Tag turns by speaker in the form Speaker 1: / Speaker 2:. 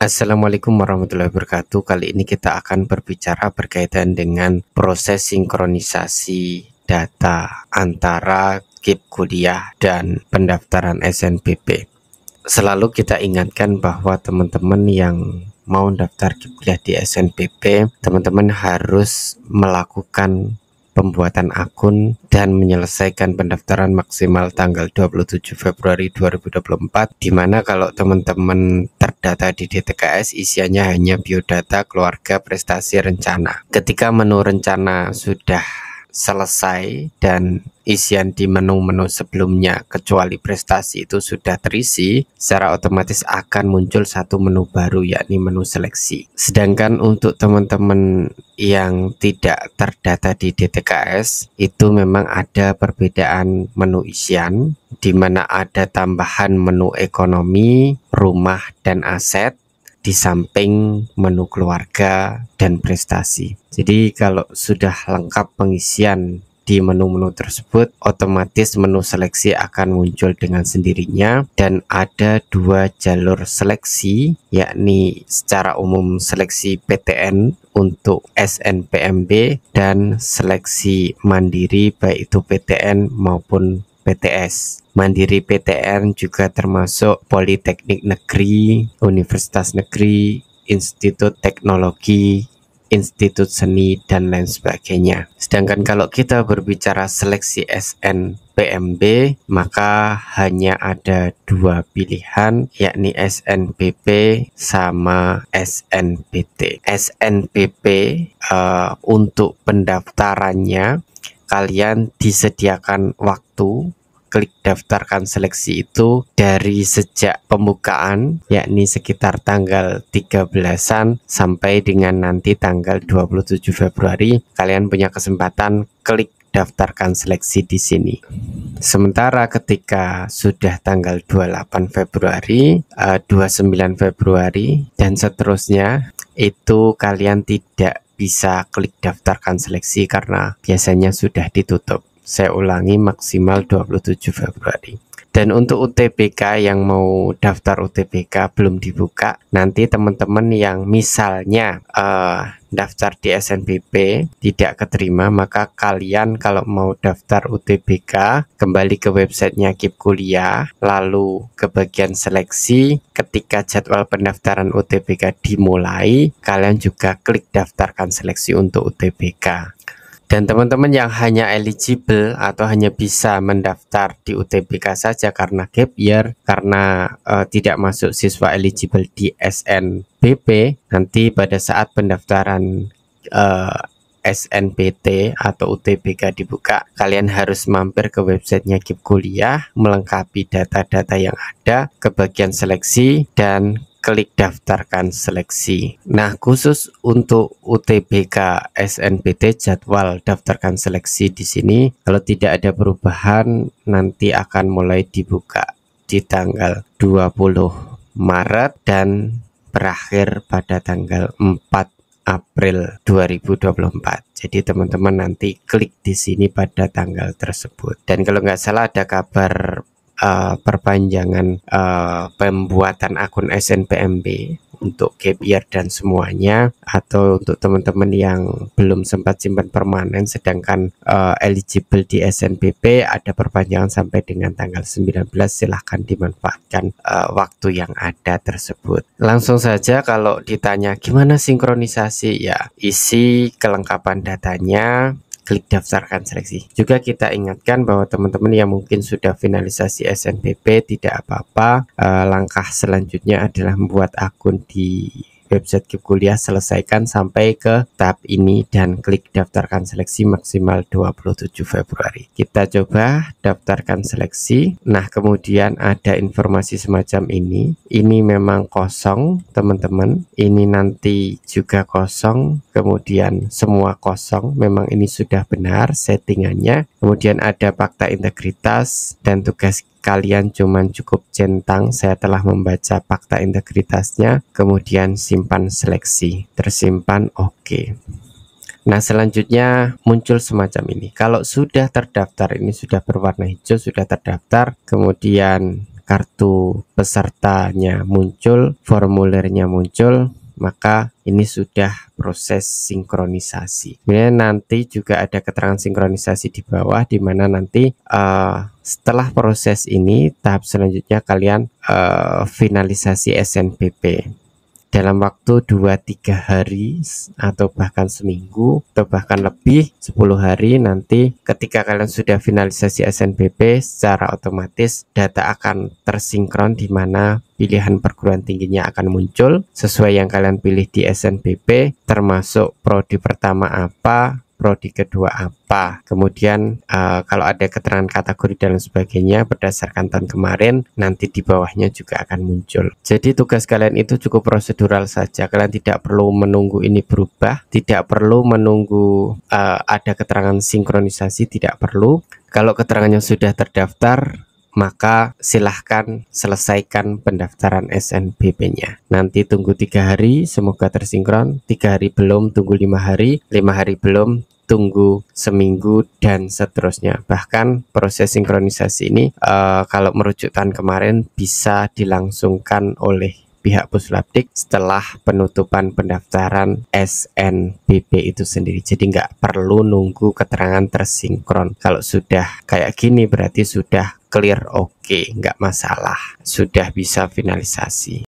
Speaker 1: Assalamualaikum warahmatullahi wabarakatuh. Kali ini kita akan berbicara berkaitan dengan proses sinkronisasi data antara KIP kuliah dan pendaftaran SNPP. Selalu kita ingatkan bahwa teman-teman yang mau daftar KIP kuliah di SNPP, teman-teman harus melakukan pembuatan akun dan menyelesaikan pendaftaran maksimal tanggal 27 Februari 2024 di mana kalau teman-teman terdata di DTKS isiannya hanya biodata, keluarga, prestasi, rencana. Ketika menu rencana sudah selesai dan isian di menu-menu sebelumnya kecuali prestasi itu sudah terisi, secara otomatis akan muncul satu menu baru yakni menu seleksi. Sedangkan untuk teman-teman yang tidak terdata di DTKS itu memang ada perbedaan menu isian di mana ada tambahan menu ekonomi, rumah dan aset di samping menu keluarga dan prestasi. Jadi kalau sudah lengkap pengisian di menu-menu tersebut, otomatis menu seleksi akan muncul dengan sendirinya dan ada dua jalur seleksi, yakni secara umum seleksi PTN untuk SNPMB dan seleksi mandiri baik itu PTN maupun PTS. Mandiri PTN juga termasuk Politeknik Negeri, Universitas Negeri, Institut Teknologi, Institut Seni, dan lain sebagainya. Sedangkan kalau kita berbicara seleksi SN PMB, maka hanya ada dua pilihan, yakni SNPP sama SNPT. SNPP uh, eh, untuk pendaftarannya kalian disediakan waktu klik daftarkan seleksi itu dari sejak pembukaan yakni sekitar tanggal 13-an sampai dengan nanti tanggal 27 Februari kalian punya kesempatan klik daftarkan seleksi di sini. Sementara ketika sudah tanggal 28 Februari, 29 eh, Februari dan seterusnya itu kalian tidak bisa klik daftarkan seleksi karena biasanya sudah ditutup. Saya ulangi maksimal 27 Februari. Dan untuk UTBK yang mau daftar UTBK belum dibuka, nanti teman-teman yang misalnya uh, daftar di SNBP tidak keterima, maka kalian kalau mau daftar UTBK kembali ke websitenya Kip Kuliah, lalu ke bagian seleksi. Ketika jadwal pendaftaran UTBK dimulai, kalian juga klik daftarkan seleksi untuk UTBK. Dan teman-teman yang hanya eligible atau hanya bisa mendaftar di UTBK saja karena gap year, karena uh, tidak masuk siswa eligible di SNBP, nanti pada saat pendaftaran uh, eh, SNPT atau UTBK dibuka, kalian harus mampir ke websitenya Kip Kuliah, melengkapi data-data yang ada ke bagian seleksi dan klik daftarkan seleksi. Nah, khusus untuk UTBK SNPT jadwal daftarkan seleksi di sini kalau tidak ada perubahan nanti akan mulai dibuka di tanggal 20 Maret dan berakhir pada tanggal 4 April 2024. Jadi teman-teman nanti klik di sini pada tanggal tersebut. Dan kalau nggak salah ada kabar uh, perpanjangan uh, pembuatan akun SNPMB untuk gap dan semuanya atau untuk teman-teman yang belum sempat simpan permanen sedangkan uh, eligible di SNPP ada perpanjangan sampai dengan tanggal 19 silahkan dimanfaatkan uh, waktu yang ada tersebut langsung saja kalau ditanya gimana sinkronisasi ya isi kelengkapan datanya klik daftarkan seleksi. Juga kita ingatkan bahwa teman-teman yang mungkin sudah finalisasi SNPP tidak apa-apa, eh, langkah selanjutnya adalah membuat akun di website Keep Kuliah selesaikan sampai ke tab ini dan klik daftarkan seleksi maksimal 27 Februari. Kita coba daftarkan seleksi. Nah, kemudian ada informasi semacam ini. Ini memang kosong, teman-teman. Ini nanti juga kosong, kemudian semua kosong. Memang ini sudah benar settingannya. Kemudian ada fakta integritas dan tugas kalian cuman cukup centang saya telah membaca fakta integritasnya kemudian simpan seleksi tersimpan oke okay. Nah, selanjutnya muncul semacam ini. Kalau sudah terdaftar, ini sudah berwarna hijau, sudah terdaftar, kemudian kartu pesertanya muncul, formulirnya muncul, maka ini sudah proses sinkronisasi. Kemudian nanti juga ada keterangan sinkronisasi di bawah di mana nanti uh, setelah proses ini tahap selanjutnya kalian uh, finalisasi SNPP dalam waktu 2-3 hari atau bahkan seminggu atau bahkan lebih 10 hari nanti ketika kalian sudah finalisasi SNBP secara otomatis data akan tersinkron di mana pilihan perguruan tingginya akan muncul sesuai yang kalian pilih di SNBP termasuk prodi pertama apa prodi kedua apa. Kemudian uh, kalau ada keterangan kategori dan sebagainya berdasarkan tahun kemarin nanti di bawahnya juga akan muncul. Jadi tugas kalian itu cukup prosedural saja. Kalian tidak perlu menunggu ini berubah, tidak perlu menunggu uh, ada keterangan sinkronisasi, tidak perlu. Kalau keterangannya sudah terdaftar maka silahkan selesaikan pendaftaran SNBP-nya. Nanti tunggu tiga hari, semoga tersinkron. Tiga hari belum, tunggu lima hari. Lima hari belum, tunggu seminggu dan seterusnya. Bahkan proses sinkronisasi ini uh, kalau merujuk tahun kemarin bisa dilangsungkan oleh pihak puslaptik setelah penutupan pendaftaran SNBP itu sendiri. Jadi nggak perlu nunggu keterangan tersinkron. Kalau sudah kayak gini berarti sudah clear oke okay, nggak masalah sudah bisa finalisasi